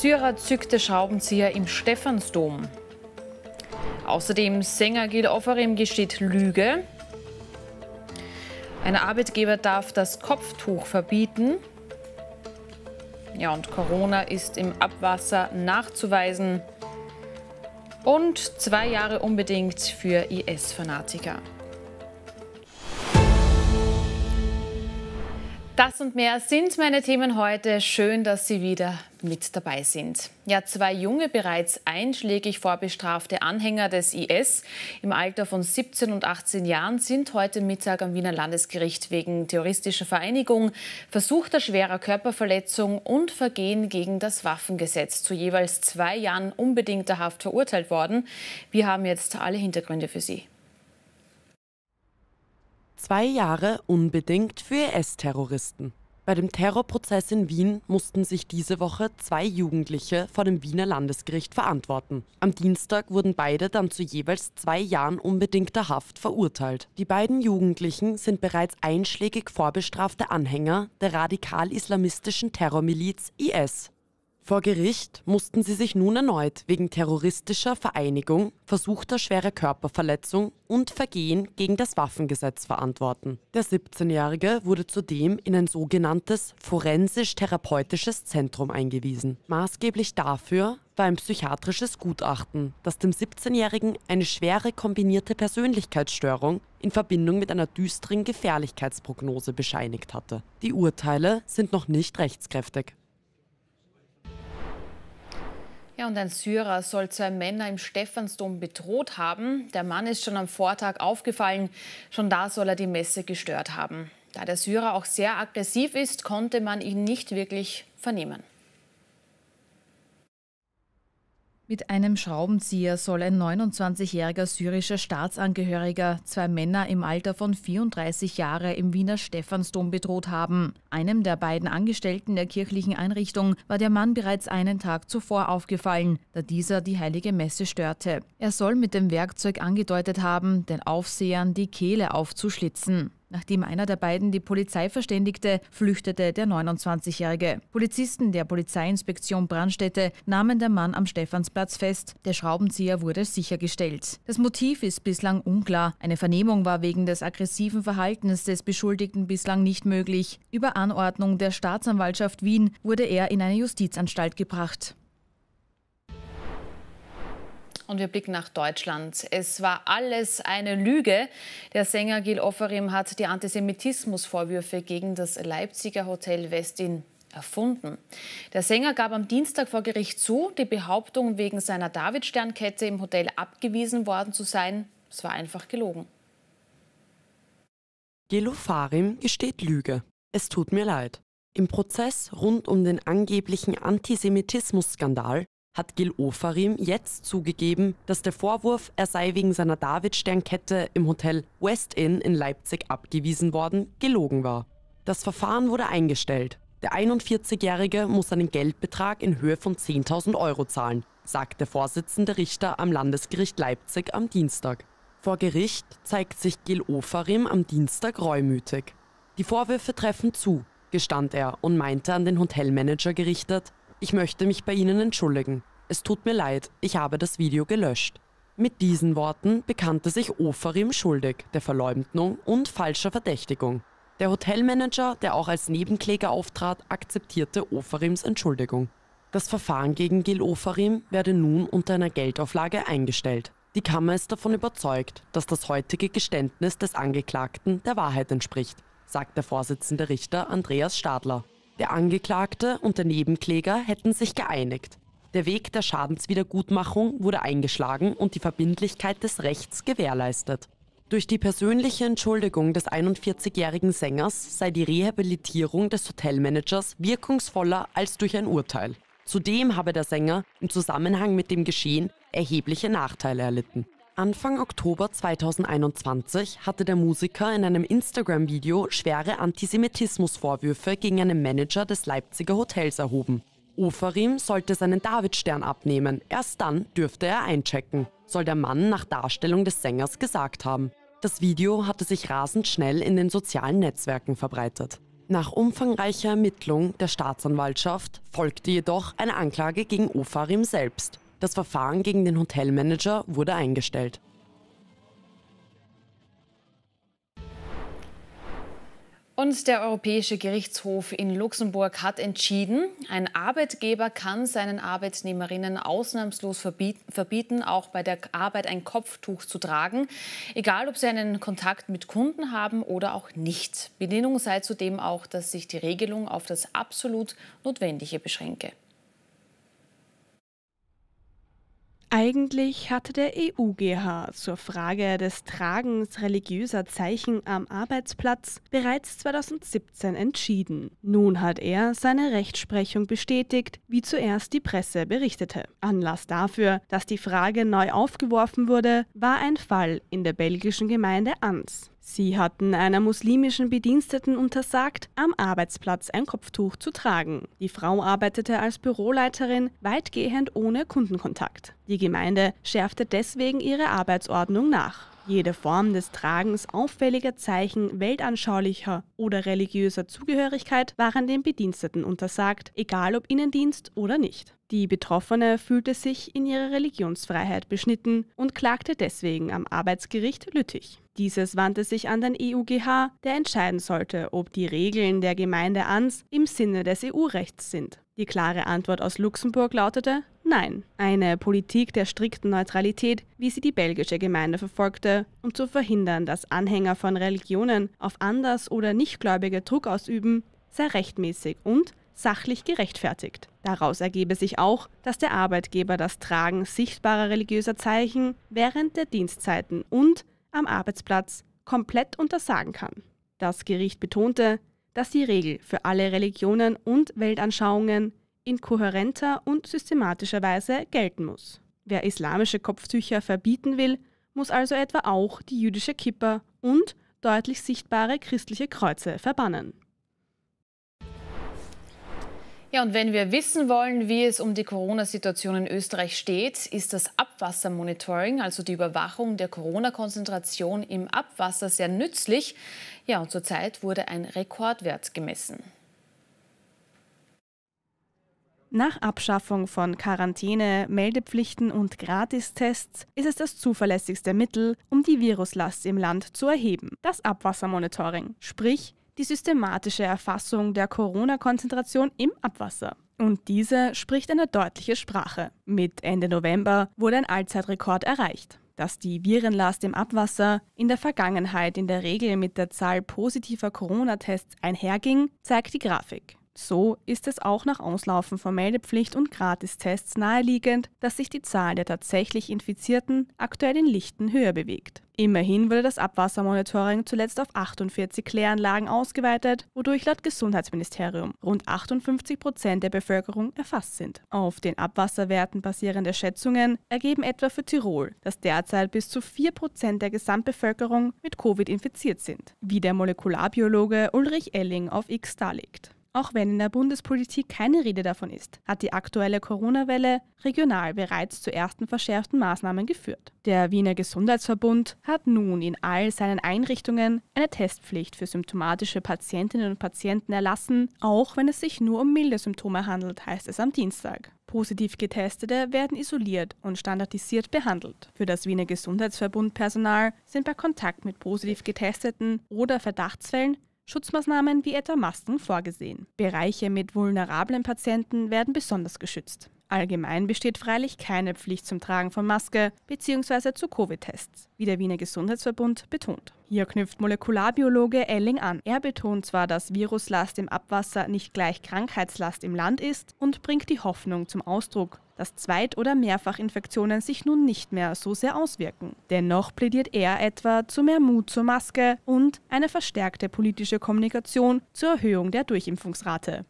Syrer zückte Schraubenzieher im Stephansdom. Außerdem Sänger Gil Offerim gesteht Lüge. Ein Arbeitgeber darf das Kopftuch verbieten. Ja, und Corona ist im Abwasser nachzuweisen. Und zwei Jahre unbedingt für IS-Fanatiker. Das und mehr sind meine Themen heute. Schön, dass Sie wieder mit dabei sind. Ja, zwei junge, bereits einschlägig vorbestrafte Anhänger des IS im Alter von 17 und 18 Jahren sind heute Mittag am Wiener Landesgericht wegen terroristischer Vereinigung, versuchter schwerer Körperverletzung und Vergehen gegen das Waffengesetz zu jeweils zwei Jahren unbedingter Haft verurteilt worden. Wir haben jetzt alle Hintergründe für Sie. Zwei Jahre unbedingt für IS-Terroristen. Bei dem Terrorprozess in Wien mussten sich diese Woche zwei Jugendliche vor dem Wiener Landesgericht verantworten. Am Dienstag wurden beide dann zu jeweils zwei Jahren unbedingter Haft verurteilt. Die beiden Jugendlichen sind bereits einschlägig vorbestrafte Anhänger der radikal-islamistischen Terrormiliz IS. Vor Gericht mussten sie sich nun erneut wegen terroristischer Vereinigung, versuchter schwerer Körperverletzung und Vergehen gegen das Waffengesetz verantworten. Der 17-Jährige wurde zudem in ein sogenanntes forensisch-therapeutisches Zentrum eingewiesen. Maßgeblich dafür war ein psychiatrisches Gutachten, das dem 17-Jährigen eine schwere kombinierte Persönlichkeitsstörung in Verbindung mit einer düsteren Gefährlichkeitsprognose bescheinigt hatte. Die Urteile sind noch nicht rechtskräftig. Ja, und ein Syrer soll zwei Männer im Stephansdom bedroht haben. Der Mann ist schon am Vortag aufgefallen. Schon da soll er die Messe gestört haben. Da der Syrer auch sehr aggressiv ist, konnte man ihn nicht wirklich vernehmen. Mit einem Schraubenzieher soll ein 29-jähriger syrischer Staatsangehöriger zwei Männer im Alter von 34 Jahre im Wiener Stephansdom bedroht haben. Einem der beiden Angestellten der kirchlichen Einrichtung war der Mann bereits einen Tag zuvor aufgefallen, da dieser die heilige Messe störte. Er soll mit dem Werkzeug angedeutet haben, den Aufsehern die Kehle aufzuschlitzen. Nachdem einer der beiden die Polizei verständigte, flüchtete der 29-Jährige. Polizisten der Polizeiinspektion Brandstätte nahmen den Mann am Stephansplatz fest. Der Schraubenzieher wurde sichergestellt. Das Motiv ist bislang unklar. Eine Vernehmung war wegen des aggressiven Verhaltens des Beschuldigten bislang nicht möglich. Über Anordnung der Staatsanwaltschaft Wien wurde er in eine Justizanstalt gebracht. Und wir blicken nach Deutschland. Es war alles eine Lüge. Der Sänger Gil Offerim hat die Antisemitismusvorwürfe gegen das Leipziger Hotel Westin erfunden. Der Sänger gab am Dienstag vor Gericht zu, die Behauptung, wegen seiner Davidsternkette im Hotel abgewiesen worden zu sein, es war einfach gelogen. Gil Farim gesteht Lüge. Es tut mir leid. Im Prozess rund um den angeblichen Antisemitismus-Skandal hat Gil Ofarim jetzt zugegeben, dass der Vorwurf, er sei wegen seiner Davidsternkette im Hotel West Inn in Leipzig abgewiesen worden, gelogen war. Das Verfahren wurde eingestellt. Der 41-Jährige muss einen Geldbetrag in Höhe von 10.000 Euro zahlen, sagt der Vorsitzende Richter am Landesgericht Leipzig am Dienstag. Vor Gericht zeigt sich Gil Ofarim am Dienstag reumütig. Die Vorwürfe treffen zu, gestand er und meinte an den Hotelmanager gerichtet, ich möchte mich bei Ihnen entschuldigen. Es tut mir leid, ich habe das Video gelöscht. Mit diesen Worten bekannte sich Ofarim schuldig der Verleumdung und falscher Verdächtigung. Der Hotelmanager, der auch als Nebenkläger auftrat, akzeptierte Ofarims Entschuldigung. Das Verfahren gegen Gil Ofarim werde nun unter einer Geldauflage eingestellt. Die Kammer ist davon überzeugt, dass das heutige Geständnis des Angeklagten der Wahrheit entspricht, sagt der Vorsitzende Richter Andreas Stadler. Der Angeklagte und der Nebenkläger hätten sich geeinigt. Der Weg der Schadenswiedergutmachung wurde eingeschlagen und die Verbindlichkeit des Rechts gewährleistet. Durch die persönliche Entschuldigung des 41-jährigen Sängers sei die Rehabilitierung des Hotelmanagers wirkungsvoller als durch ein Urteil. Zudem habe der Sänger im Zusammenhang mit dem Geschehen erhebliche Nachteile erlitten. Anfang Oktober 2021 hatte der Musiker in einem Instagram-Video schwere Antisemitismusvorwürfe gegen einen Manager des Leipziger Hotels erhoben. Ofarim sollte seinen Davidstern abnehmen, erst dann dürfte er einchecken, soll der Mann nach Darstellung des Sängers gesagt haben. Das Video hatte sich rasend schnell in den sozialen Netzwerken verbreitet. Nach umfangreicher Ermittlung der Staatsanwaltschaft folgte jedoch eine Anklage gegen Ofarim selbst das Verfahren gegen den Hotelmanager wurde eingestellt. Und der Europäische Gerichtshof in Luxemburg hat entschieden, ein Arbeitgeber kann seinen Arbeitnehmerinnen ausnahmslos verbieten, auch bei der Arbeit ein Kopftuch zu tragen, egal ob sie einen Kontakt mit Kunden haben oder auch nicht. Bedingung sei zudem auch, dass sich die Regelung auf das absolut Notwendige beschränke. Eigentlich hatte der EUGH zur Frage des Tragens religiöser Zeichen am Arbeitsplatz bereits 2017 entschieden. Nun hat er seine Rechtsprechung bestätigt, wie zuerst die Presse berichtete. Anlass dafür, dass die Frage neu aufgeworfen wurde, war ein Fall in der belgischen Gemeinde Ans. Sie hatten einer muslimischen Bediensteten untersagt, am Arbeitsplatz ein Kopftuch zu tragen. Die Frau arbeitete als Büroleiterin weitgehend ohne Kundenkontakt. Die Gemeinde schärfte deswegen ihre Arbeitsordnung nach. Jede Form des Tragens auffälliger Zeichen weltanschaulicher oder religiöser Zugehörigkeit waren den Bediensteten untersagt, egal ob Innendienst oder nicht. Die Betroffene fühlte sich in ihrer Religionsfreiheit beschnitten und klagte deswegen am Arbeitsgericht Lüttich. Dieses wandte sich an den EUGH, der entscheiden sollte, ob die Regeln der Gemeinde Ans im Sinne des EU-Rechts sind. Die klare Antwort aus Luxemburg lautete Nein, eine Politik der strikten Neutralität, wie sie die belgische Gemeinde verfolgte, um zu verhindern, dass Anhänger von Religionen auf anders- oder nichtgläubige Druck ausüben, sei rechtmäßig und sachlich gerechtfertigt. Daraus ergebe sich auch, dass der Arbeitgeber das Tragen sichtbarer religiöser Zeichen während der Dienstzeiten und am Arbeitsplatz komplett untersagen kann. Das Gericht betonte, dass die Regel für alle Religionen und Weltanschauungen in kohärenter und systematischer Weise gelten muss. Wer islamische Kopftücher verbieten will, muss also etwa auch die jüdische Kippa und deutlich sichtbare christliche Kreuze verbannen. Ja, und wenn wir wissen wollen, wie es um die Corona-Situation in Österreich steht, ist das Abwassermonitoring, also die Überwachung der Corona-Konzentration im Abwasser, sehr nützlich. Ja, und zurzeit wurde ein Rekordwert gemessen. Nach Abschaffung von Quarantäne, Meldepflichten und Gratistests ist es das zuverlässigste Mittel, um die Viruslast im Land zu erheben. Das Abwassermonitoring, sprich die systematische Erfassung der Corona-Konzentration im Abwasser. Und diese spricht eine deutliche Sprache. Mit Ende November wurde ein Allzeitrekord erreicht dass die Virenlast im Abwasser in der Vergangenheit in der Regel mit der Zahl positiver Corona-Tests einherging, zeigt die Grafik. So ist es auch nach Auslaufen von Meldepflicht und Gratistests naheliegend, dass sich die Zahl der tatsächlich Infizierten aktuell in Lichten höher bewegt. Immerhin wurde das Abwassermonitoring zuletzt auf 48 Kläranlagen ausgeweitet, wodurch laut Gesundheitsministerium rund 58 Prozent der Bevölkerung erfasst sind. Auf den Abwasserwerten basierende Schätzungen ergeben etwa für Tirol, dass derzeit bis zu 4 Prozent der Gesamtbevölkerung mit Covid infiziert sind, wie der Molekularbiologe Ulrich Elling auf X darlegt. Auch wenn in der Bundespolitik keine Rede davon ist, hat die aktuelle Corona-Welle regional bereits zu ersten verschärften Maßnahmen geführt. Der Wiener Gesundheitsverbund hat nun in all seinen Einrichtungen eine Testpflicht für symptomatische Patientinnen und Patienten erlassen, auch wenn es sich nur um milde Symptome handelt, heißt es am Dienstag. Positiv Getestete werden isoliert und standardisiert behandelt. Für das Wiener Gesundheitsverbund Personal sind bei Kontakt mit positiv Getesteten oder Verdachtsfällen Schutzmaßnahmen wie etwa Masken vorgesehen. Bereiche mit vulnerablen Patienten werden besonders geschützt. Allgemein besteht freilich keine Pflicht zum Tragen von Maske bzw. zu Covid-Tests, wie der Wiener Gesundheitsverbund betont. Hier knüpft Molekularbiologe Elling an. Er betont zwar, dass Viruslast im Abwasser nicht gleich Krankheitslast im Land ist und bringt die Hoffnung zum Ausdruck, dass Zweit- oder Mehrfachinfektionen sich nun nicht mehr so sehr auswirken. Dennoch plädiert er etwa zu mehr Mut zur Maske und eine verstärkte politische Kommunikation zur Erhöhung der Durchimpfungsrate.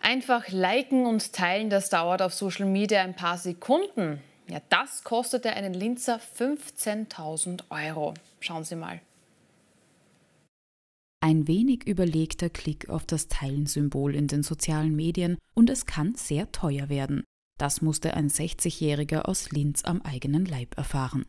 Einfach liken und teilen, das dauert auf Social Media ein paar Sekunden. Ja, das kostete einen Linzer 15.000 Euro. Schauen Sie mal. Ein wenig überlegter Klick auf das Teilensymbol in den sozialen Medien und es kann sehr teuer werden. Das musste ein 60-Jähriger aus Linz am eigenen Leib erfahren.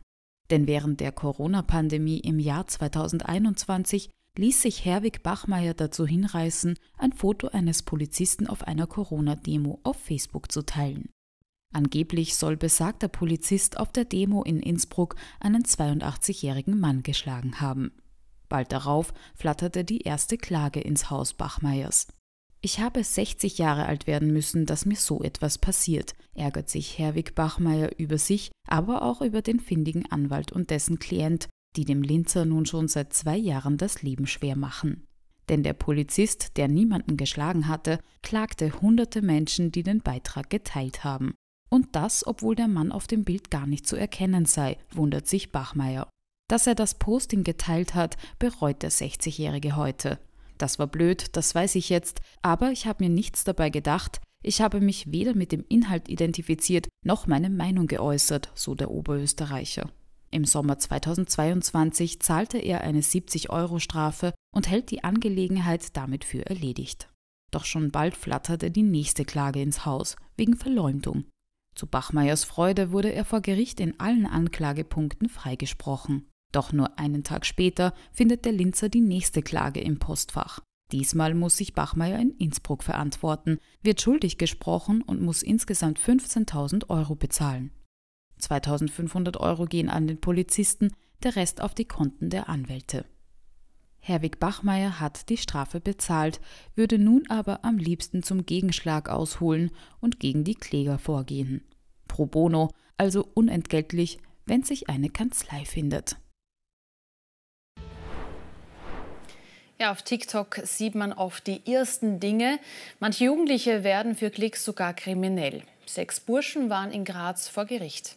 Denn während der Corona-Pandemie im Jahr 2021 ließ sich Herwig Bachmeier dazu hinreißen, ein Foto eines Polizisten auf einer Corona-Demo auf Facebook zu teilen. Angeblich soll besagter Polizist auf der Demo in Innsbruck einen 82-jährigen Mann geschlagen haben. Bald darauf flatterte die erste Klage ins Haus Bachmeiers. Ich habe 60 Jahre alt werden müssen, dass mir so etwas passiert, ärgert sich Herwig Bachmeier über sich, aber auch über den findigen Anwalt und dessen Klient, die dem Linzer nun schon seit zwei Jahren das Leben schwer machen. Denn der Polizist, der niemanden geschlagen hatte, klagte hunderte Menschen, die den Beitrag geteilt haben. Und das, obwohl der Mann auf dem Bild gar nicht zu erkennen sei, wundert sich Bachmeier. Dass er das Posting geteilt hat, bereut der 60-Jährige heute. Das war blöd, das weiß ich jetzt, aber ich habe mir nichts dabei gedacht, ich habe mich weder mit dem Inhalt identifiziert noch meine Meinung geäußert, so der Oberösterreicher. Im Sommer 2022 zahlte er eine 70-Euro-Strafe und hält die Angelegenheit damit für erledigt. Doch schon bald flatterte die nächste Klage ins Haus, wegen Verleumdung. Zu Bachmeyers Freude wurde er vor Gericht in allen Anklagepunkten freigesprochen. Doch nur einen Tag später findet der Linzer die nächste Klage im Postfach. Diesmal muss sich Bachmeier in Innsbruck verantworten, wird schuldig gesprochen und muss insgesamt 15.000 Euro bezahlen. 2500 Euro gehen an den Polizisten, der Rest auf die Konten der Anwälte. Herwig Bachmeier hat die Strafe bezahlt, würde nun aber am liebsten zum Gegenschlag ausholen und gegen die Kläger vorgehen. Pro bono, also unentgeltlich, wenn sich eine Kanzlei findet. Ja, auf TikTok sieht man oft die ersten Dinge. Manche Jugendliche werden für Klicks sogar kriminell. Sechs Burschen waren in Graz vor Gericht.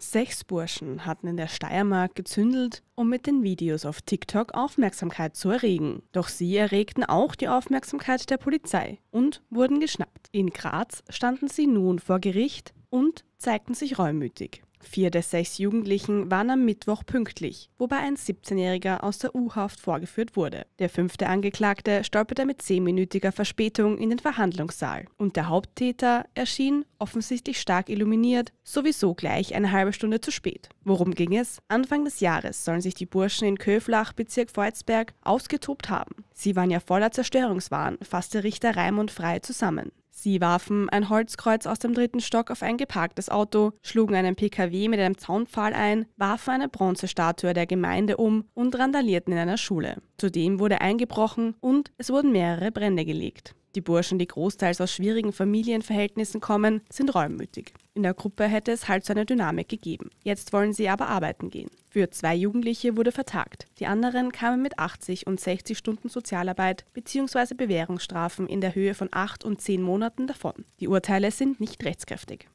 Sechs Burschen hatten in der Steiermark gezündelt, um mit den Videos auf TikTok Aufmerksamkeit zu erregen. Doch sie erregten auch die Aufmerksamkeit der Polizei und wurden geschnappt. In Graz standen sie nun vor Gericht und zeigten sich reumütig. Vier der sechs Jugendlichen waren am Mittwoch pünktlich, wobei ein 17-Jähriger aus der U-Haft vorgeführt wurde. Der fünfte Angeklagte stolperte mit zehnminütiger Verspätung in den Verhandlungssaal und der Haupttäter erschien, offensichtlich stark illuminiert, sowieso gleich eine halbe Stunde zu spät. Worum ging es? Anfang des Jahres sollen sich die Burschen in Köflach, Bezirk Voitsberg, ausgetobt haben. Sie waren ja voller Zerstörungswahn, fasste Richter Raimund Frei zusammen. Sie warfen ein Holzkreuz aus dem dritten Stock auf ein geparktes Auto, schlugen einen PKW mit einem Zaunpfahl ein, warfen eine Bronzestatue der Gemeinde um und randalierten in einer Schule. Zudem wurde eingebrochen und es wurden mehrere Brände gelegt. Die Burschen, die großteils aus schwierigen Familienverhältnissen kommen, sind räummütig. In der Gruppe hätte es halt so eine Dynamik gegeben. Jetzt wollen sie aber arbeiten gehen. Für zwei Jugendliche wurde vertagt. Die anderen kamen mit 80 und 60 Stunden Sozialarbeit bzw. Bewährungsstrafen in der Höhe von 8 und 10 Monaten davon. Die Urteile sind nicht rechtskräftig.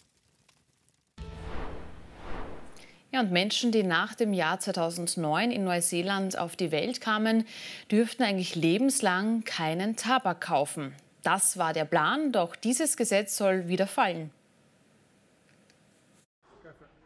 Ja, und Menschen, die nach dem Jahr 2009 in Neuseeland auf die Welt kamen, dürften eigentlich lebenslang keinen Tabak kaufen. Das war der Plan, doch dieses Gesetz soll wieder fallen.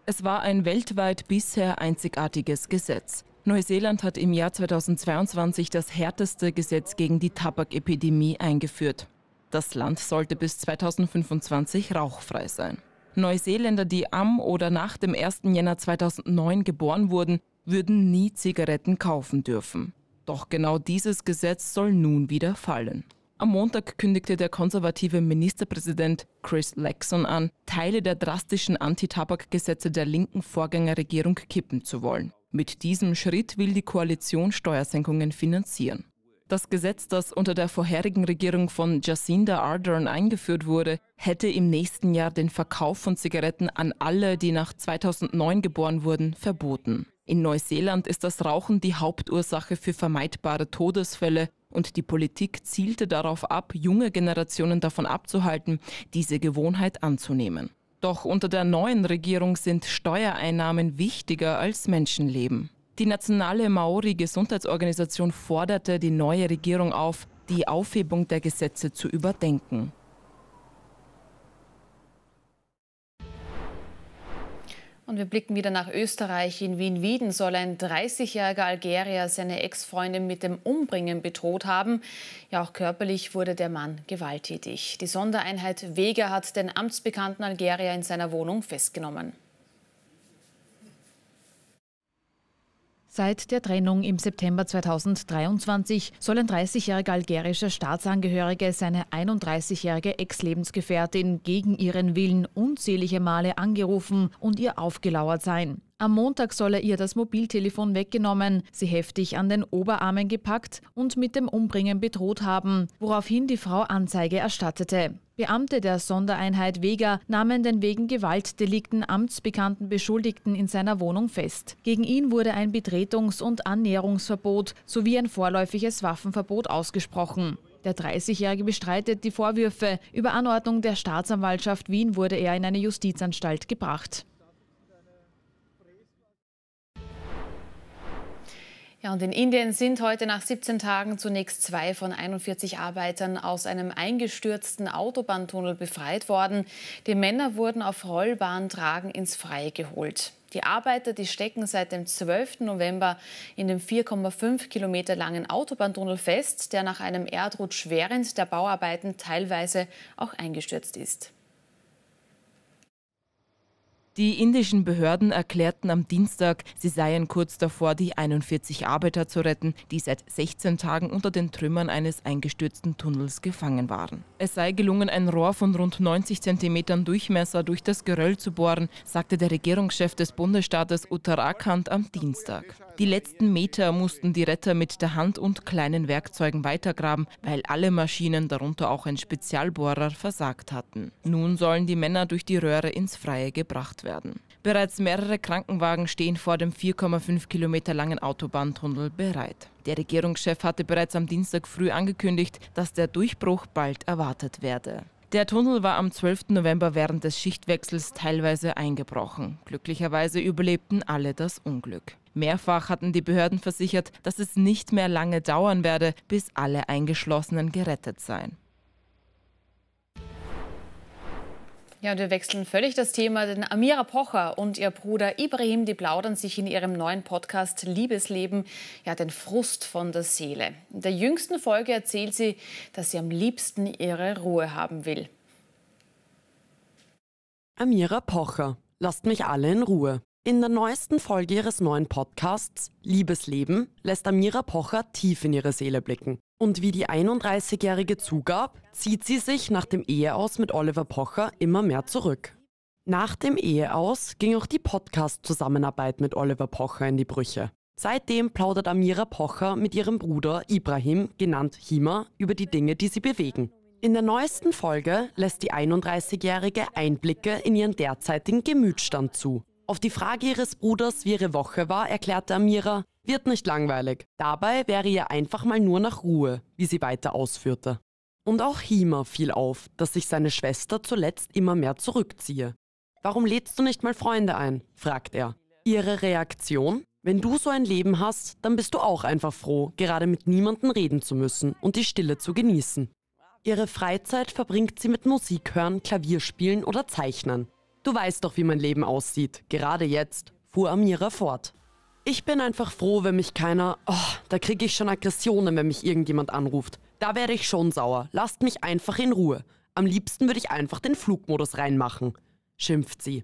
Es war ein weltweit bisher einzigartiges Gesetz. Neuseeland hat im Jahr 2022 das härteste Gesetz gegen die Tabakepidemie eingeführt. Das Land sollte bis 2025 rauchfrei sein. Neuseeländer, die am oder nach dem 1. Jänner 2009 geboren wurden, würden nie Zigaretten kaufen dürfen. Doch genau dieses Gesetz soll nun wieder fallen. Am Montag kündigte der konservative Ministerpräsident Chris Lexon an, Teile der drastischen Anti-Tabak-Gesetze der linken Vorgängerregierung kippen zu wollen. Mit diesem Schritt will die Koalition Steuersenkungen finanzieren. Das Gesetz, das unter der vorherigen Regierung von Jacinda Ardern eingeführt wurde, hätte im nächsten Jahr den Verkauf von Zigaretten an alle, die nach 2009 geboren wurden, verboten. In Neuseeland ist das Rauchen die Hauptursache für vermeidbare Todesfälle und die Politik zielte darauf ab, junge Generationen davon abzuhalten, diese Gewohnheit anzunehmen. Doch unter der neuen Regierung sind Steuereinnahmen wichtiger als Menschenleben. Die nationale Maori-Gesundheitsorganisation forderte die neue Regierung auf, die Aufhebung der Gesetze zu überdenken. Und wir blicken wieder nach Österreich. In Wien-Wieden soll ein 30-jähriger Algerier seine Ex-Freundin mit dem Umbringen bedroht haben. Ja, auch körperlich wurde der Mann gewalttätig. Die Sondereinheit Vega hat den amtsbekannten Algerier in seiner Wohnung festgenommen. Seit der Trennung im September 2023 soll ein 30-jähriger algerischer Staatsangehörige seine 31-jährige Ex-Lebensgefährtin gegen ihren Willen unzählige Male angerufen und ihr aufgelauert sein. Am Montag soll er ihr das Mobiltelefon weggenommen, sie heftig an den Oberarmen gepackt und mit dem Umbringen bedroht haben, woraufhin die Frau Anzeige erstattete. Beamte der Sondereinheit Vega nahmen den wegen Gewaltdelikten amtsbekannten Beschuldigten in seiner Wohnung fest. Gegen ihn wurde ein Betretungs- und Annäherungsverbot sowie ein vorläufiges Waffenverbot ausgesprochen. Der 30-Jährige bestreitet die Vorwürfe. Über Anordnung der Staatsanwaltschaft Wien wurde er in eine Justizanstalt gebracht. Ja, und in Indien sind heute nach 17 Tagen zunächst zwei von 41 Arbeitern aus einem eingestürzten Autobahntunnel befreit worden. Die Männer wurden auf Rollbahntragen ins Freie geholt. Die Arbeiter, die stecken seit dem 12. November in dem 4,5 Kilometer langen Autobahntunnel fest, der nach einem Erdrutsch während der Bauarbeiten teilweise auch eingestürzt ist. Die indischen Behörden erklärten am Dienstag, sie seien kurz davor, die 41 Arbeiter zu retten, die seit 16 Tagen unter den Trümmern eines eingestürzten Tunnels gefangen waren. Es sei gelungen, ein Rohr von rund 90 Zentimetern Durchmesser durch das Geröll zu bohren, sagte der Regierungschef des Bundesstaates Uttarakhand am Dienstag. Die letzten Meter mussten die Retter mit der Hand und kleinen Werkzeugen weitergraben, weil alle Maschinen, darunter auch ein Spezialbohrer, versagt hatten. Nun sollen die Männer durch die Röhre ins Freie gebracht werden werden. Bereits mehrere Krankenwagen stehen vor dem 4,5 Kilometer langen Autobahntunnel bereit. Der Regierungschef hatte bereits am Dienstag früh angekündigt, dass der Durchbruch bald erwartet werde. Der Tunnel war am 12. November während des Schichtwechsels teilweise eingebrochen. Glücklicherweise überlebten alle das Unglück. Mehrfach hatten die Behörden versichert, dass es nicht mehr lange dauern werde, bis alle Eingeschlossenen gerettet seien. Ja, und wir wechseln völlig das Thema, denn Amira Pocher und ihr Bruder Ibrahim, die plaudern sich in ihrem neuen Podcast Liebesleben ja den Frust von der Seele. In der jüngsten Folge erzählt sie, dass sie am liebsten ihre Ruhe haben will. Amira Pocher, lasst mich alle in Ruhe. In der neuesten Folge ihres neuen Podcasts Liebesleben lässt Amira Pocher tief in ihre Seele blicken. Und wie die 31-Jährige zugab, zieht sie sich nach dem Eheaus mit Oliver Pocher immer mehr zurück. Nach dem Eheaus ging auch die Podcast-Zusammenarbeit mit Oliver Pocher in die Brüche. Seitdem plaudert Amira Pocher mit ihrem Bruder Ibrahim, genannt Hima, über die Dinge, die sie bewegen. In der neuesten Folge lässt die 31-Jährige Einblicke in ihren derzeitigen Gemütsstand zu auf die Frage ihres Bruders, wie ihre Woche war, erklärte Amira, wird nicht langweilig. Dabei wäre ihr einfach mal nur nach Ruhe, wie sie weiter ausführte. Und auch Hima fiel auf, dass sich seine Schwester zuletzt immer mehr zurückziehe. Warum lädst du nicht mal Freunde ein? fragt er. Ihre Reaktion? Wenn du so ein Leben hast, dann bist du auch einfach froh, gerade mit niemandem reden zu müssen und die Stille zu genießen. Ihre Freizeit verbringt sie mit Musik hören, Klavierspielen oder Zeichnen. Du weißt doch, wie mein Leben aussieht, gerade jetzt, fuhr Amira fort. Ich bin einfach froh, wenn mich keiner... Oh, da kriege ich schon Aggressionen, wenn mich irgendjemand anruft. Da werde ich schon sauer. Lasst mich einfach in Ruhe. Am liebsten würde ich einfach den Flugmodus reinmachen, schimpft sie.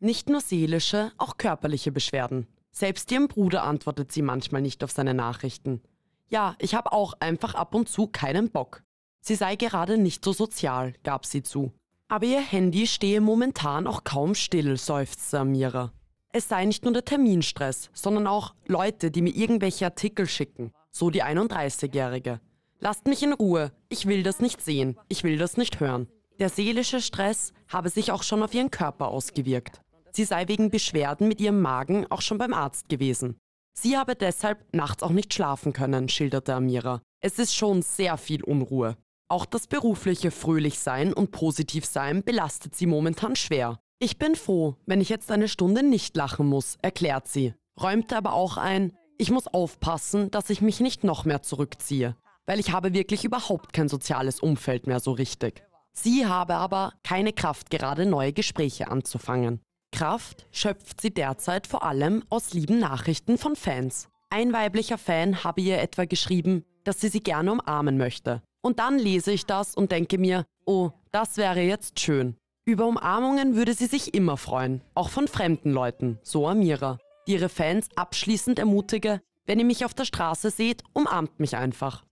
Nicht nur seelische, auch körperliche Beschwerden. Selbst ihrem Bruder antwortet sie manchmal nicht auf seine Nachrichten. Ja, ich habe auch einfach ab und zu keinen Bock. Sie sei gerade nicht so sozial, gab sie zu. Aber ihr Handy stehe momentan auch kaum still, seufzte Amira. Es sei nicht nur der Terminstress, sondern auch Leute, die mir irgendwelche Artikel schicken, so die 31-Jährige. Lasst mich in Ruhe, ich will das nicht sehen, ich will das nicht hören. Der seelische Stress habe sich auch schon auf ihren Körper ausgewirkt. Sie sei wegen Beschwerden mit ihrem Magen auch schon beim Arzt gewesen. Sie habe deshalb nachts auch nicht schlafen können, schilderte Amira. Es ist schon sehr viel Unruhe. Auch das berufliche Fröhlichsein und Positivsein belastet sie momentan schwer. Ich bin froh, wenn ich jetzt eine Stunde nicht lachen muss, erklärt sie, räumte aber auch ein, ich muss aufpassen, dass ich mich nicht noch mehr zurückziehe, weil ich habe wirklich überhaupt kein soziales Umfeld mehr so richtig. Sie habe aber keine Kraft, gerade neue Gespräche anzufangen. Kraft schöpft sie derzeit vor allem aus lieben Nachrichten von Fans. Ein weiblicher Fan habe ihr etwa geschrieben, dass sie sie gerne umarmen möchte, und dann lese ich das und denke mir, oh, das wäre jetzt schön. Über Umarmungen würde sie sich immer freuen, auch von fremden Leuten, so Amira, die ihre Fans abschließend ermutige, wenn ihr mich auf der Straße seht, umarmt mich einfach.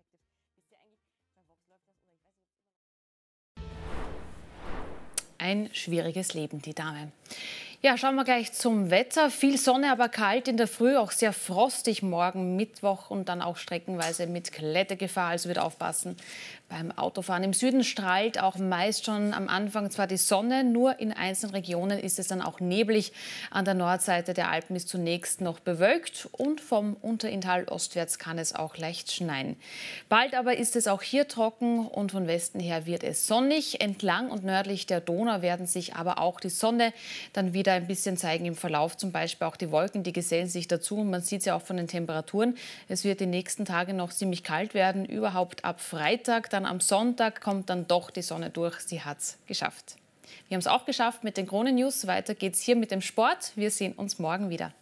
Ein schwieriges Leben, die Dame. Ja, schauen wir gleich zum Wetter. Viel Sonne, aber kalt in der Früh, auch sehr frostig morgen, Mittwoch und dann auch streckenweise mit Klettergefahr. Also wird aufpassen, beim Autofahren. Im Süden strahlt auch meist schon am Anfang zwar die Sonne, nur in einzelnen Regionen ist es dann auch neblig. An der Nordseite der Alpen ist zunächst noch bewölkt und vom Unterinntal ostwärts kann es auch leicht schneien. Bald aber ist es auch hier trocken und von Westen her wird es sonnig. Entlang und nördlich der Donau werden sich aber auch die Sonne dann wieder ein bisschen zeigen im Verlauf. Zum Beispiel auch die Wolken, die gesellen sich dazu und man sieht es ja auch von den Temperaturen. Es wird die nächsten Tage noch ziemlich kalt werden, überhaupt ab Freitag. Dann dann am Sonntag kommt dann doch die Sonne durch. Sie hat es geschafft. Wir haben es auch geschafft mit den Kronen News. Weiter geht's hier mit dem Sport. Wir sehen uns morgen wieder.